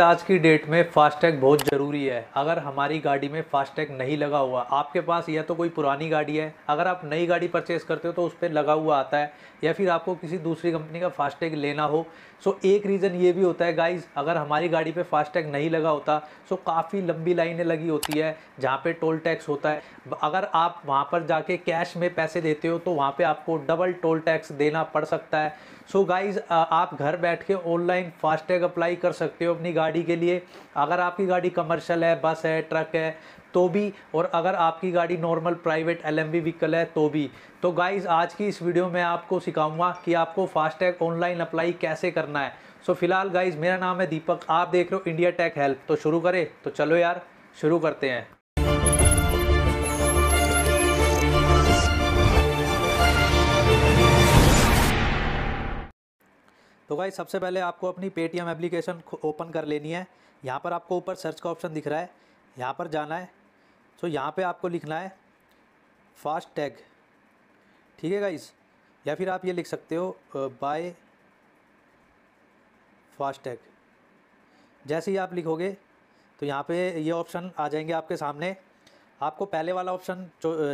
आज की डेट में फास्टैग बहुत ज़रूरी है अगर हमारी गाड़ी में फास्टैग नहीं लगा हुआ आपके पास या तो कोई पुरानी गाड़ी है अगर आप नई गाड़ी परचेज़ करते हो तो उस पर लगा हुआ आता है या फिर आपको किसी दूसरी कंपनी का फास्टैग लेना हो सो एक रीज़न ये भी होता है गाइस अगर हमारी गाड़ी पे फास्टैग नहीं लगा होता सो काफ़ी लंबी लाइनें लगी होती है जहाँ पर टोल टैक्स होता है अगर आप वहाँ पर जाके कैश में पैसे देते हो तो वहाँ पर आपको डबल टोल टैक्स देना पड़ सकता है सो so गाइज uh, आप घर बैठ के ऑनलाइन फास्टैग अप्लाई कर सकते हो अपनी गाड़ी के लिए अगर आपकी गाड़ी कमर्शल है बस है ट्रक है तो भी और अगर आपकी गाड़ी normal private L M vehicle है तो भी तो गाइज़ आज की इस वीडियो में आपको सिखाऊंगा कि आपको फास्टैग ऑनलाइन अप्लाई कैसे करना है सो so, फिलहाल गाइज़ मेरा नाम है दीपक आप देख रहे हो इंडिया टेक हेल्प तो शुरू करें तो चलो यार शुरू करते हैं तो भाई सबसे पहले आपको अपनी पेटीएम एप्लीकेशन ओपन कर लेनी है यहाँ पर आपको ऊपर सर्च का ऑप्शन दिख रहा है यहाँ पर जाना है तो यहाँ पर आपको लिखना है फास्ट टैग ठीक है गाइस या फिर आप ये लिख सकते हो बाय फास्टैग जैसे ही आप लिखोगे तो यहाँ पे ये ऑप्शन आ जाएंगे आपके सामने आपको पहले वाला ऑप्शन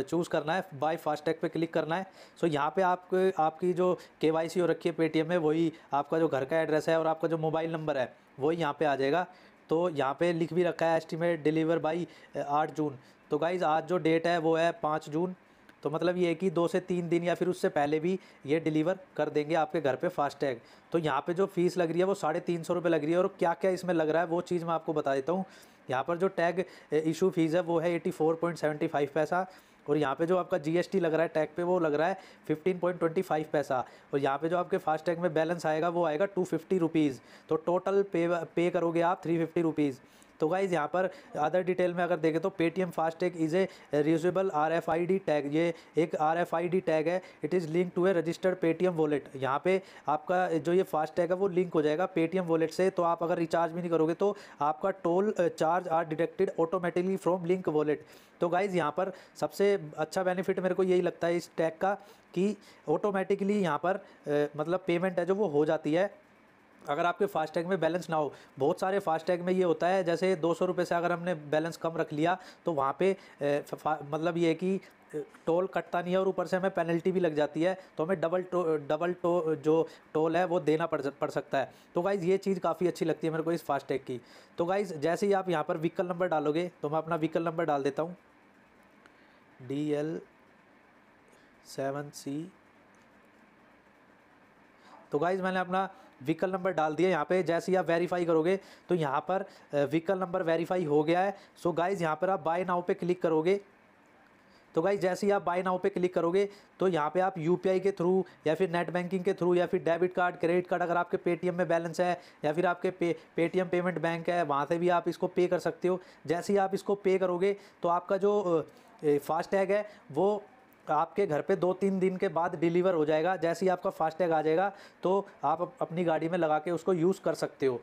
चूज़ करना है बाय फास्टैग पे क्लिक करना है सो यहाँ पे आपके आपकी जो के वाई सी हो रखी है पेटीएम में वही आपका जो घर का एड्रेस है और आपका जो मोबाइल नंबर है वही यहाँ पर आ जाएगा तो यहाँ पे लिख भी रखा है एस्टिमेट डिलीवर बाई आठ जून तो गाइज़ आज जो डेट है वो है पाँच जून तो मतलब ये है कि दो से तीन दिन या फिर उससे पहले भी ये डिलीवर कर देंगे आपके घर पे फास्ट टैग तो यहाँ पे जो फीस लग रही है वो साढ़े तीन सौ रुपये लग रही है और क्या क्या इसमें लग रहा है वो चीज़ मैं आपको बता देता हूँ यहाँ पर जो टैग इशू फीस है वो है eighty four point seventy five पैसा और यहाँ पे जो आपका जीएसटी लग रहा है टैग पे वो लग रहा है फिफ्टीन पॉइंट ट्वेंटी फाइव पैसा और यहाँ पे जो आपके फास्ट टैग में बैलेंस आएगा वो आएगा टू फिफ्टी रुपीज़ तो टोटल पे पे करोगे आप थ्री फिफ्टी रुपीज़ तो गाइज़ यहाँ पर अदर डिटेल में अगर देखें तो Paytm FASTag is a reusable R F I D tag ये एक R F I D tag है it is link to a registered Paytm wallet यहाँ पे आपका जो ये फास्टैग है वो लिंक हो जाएगा पेटीएम वॉलेट से तो आप अगर रिचार्ज भी नहीं करोगे तो आपका toll charge are detected automatically from link wallet तो गाइज़ यहाँ पर सबसे अच्छा बेनिफिट मेरे को यही लगता है इस टैग का कि ऑटोमेटिकली यहाँ पर मतलब पेमेंट है जो वो हो जाती है अगर आपके फास्टैग में बैलेंस ना हो बहुत सारे फास्टैग में ये होता है जैसे दो सौ रुपये से अगर हमने बैलेंस कम रख लिया तो वहाँ पे मतलब ये है कि टोल कटता नहीं है और ऊपर से हमें पेनल्टी भी लग जाती है तो हमें डबल टो डबल टो जो टोल है वो देना पड़ पड़ सकता है तो गाइज़ ये चीज़ काफ़ी अच्छी लगती है मेरे को इस फास्टैग की तो गाइज़ जैसे ही आप यहाँ पर व्हीकल नंबर डालोगे तो मैं अपना व्हीकल नंबर डाल देता हूँ डी एल सेवन सी तो गाइज़ मैंने अपना व्हीकल नंबर डाल दिया यहाँ पे जैसे ही आप वेरीफाई करोगे तो यहाँ पर व्हीकल नंबर वेरीफाई हो गया है सो गाइज़ यहाँ पर आप बाय नाउ पे क्लिक करोगे तो गाइज जैसे ही आप बाय नाउ पे क्लिक करोगे तो यहाँ पे आप यू के थ्रू या फिर नेट बैंकिंग के थ्रू या फिर डेबिट कार्ड क्रेडिट कार्ड अगर आपके पेटीएम में बैलेंस है या फिर आपके पे पेटीएम पेमेंट बैंक है वहाँ से भी आप इसको पे कर सकते हो जैसे ही आप इसको पे करोगे तो आपका जो फास्टैग है वो आपके घर पे दो तीन दिन के बाद डिलीवर हो जाएगा जैसे ही आपका फास्टैग आ जाएगा तो आप अपनी गाड़ी में लगा के उसको यूज़ कर सकते हो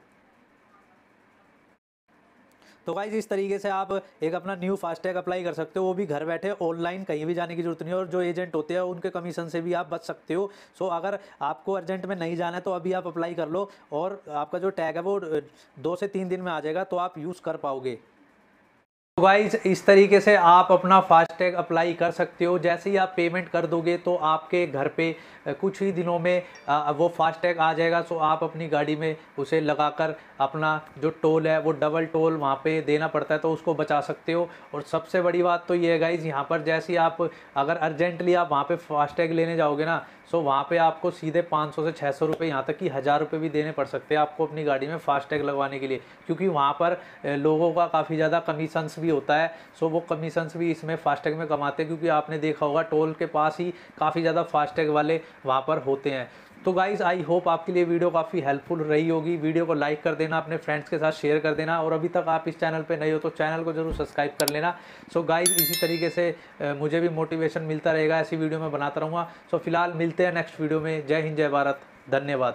तो गाइज इस तरीके से आप एक अपना न्यू फास्टैग अप्लाई कर सकते हो वो भी घर बैठे ऑनलाइन कहीं भी जाने की जरूरत नहीं है और जो एजेंट होते हैं उनके कमीशन से भी आप बच सकते हो सो अगर आपको अर्जेंट में नहीं जाना है तो अभी आप अप्लाई कर लो और आपका जो टैग है वो दो से तीन दिन में आ जाएगा तो आप यूज़ कर पाओगे तो गाइज इस तरीके से आप अपना फास्टैग अप्लाई कर सकते हो जैसे ही आप पेमेंट कर दोगे तो आपके घर पे कुछ ही दिनों में वो फास्टैग आ जाएगा सो आप अपनी गाड़ी में उसे लगाकर अपना जो टोल है वो डबल टोल वहाँ पे देना पड़ता है तो उसको बचा सकते हो और सबसे बड़ी बात तो ये है गाइज यहाँ पर जैसे ही आप अगर अर्जेंटली आप वहाँ पर फास्टैग लेने जाओगे ना सो वहाँ पे आपको सीधे 500 से 600 सौ रुपये यहाँ तक कि हज़ार रुपये भी देने पड़ सकते हैं आपको अपनी गाड़ी में फ़ास्टैग लगवाने के लिए क्योंकि वहाँ पर लोगों का काफ़ी ज़्यादा कमीशंस भी होता है सो वो कमीशंस भी इसमें फ़ास्टैग में कमाते हैं क्योंकि आपने देखा होगा टोल के पास ही काफ़ी ज़्यादा फ़ास्टैग वाले वहाँ पर होते हैं तो गाइज़ आई होप आपके लिए वीडियो काफ़ी हेल्पफुल रही होगी वीडियो को लाइक कर देना अपने फ्रेंड्स के साथ शेयर कर देना और अभी तक आप इस चैनल पे नए हो तो चैनल को जरूर सब्सक्राइब कर लेना सो so गाइज़ इसी तरीके से मुझे भी मोटिवेशन मिलता रहेगा ऐसी वीडियो मैं बनाता रहूँगा सो so फिलहाल मिलते हैं नेक्स्ट वीडियो में जय हिंद जय भारत धन्यवाद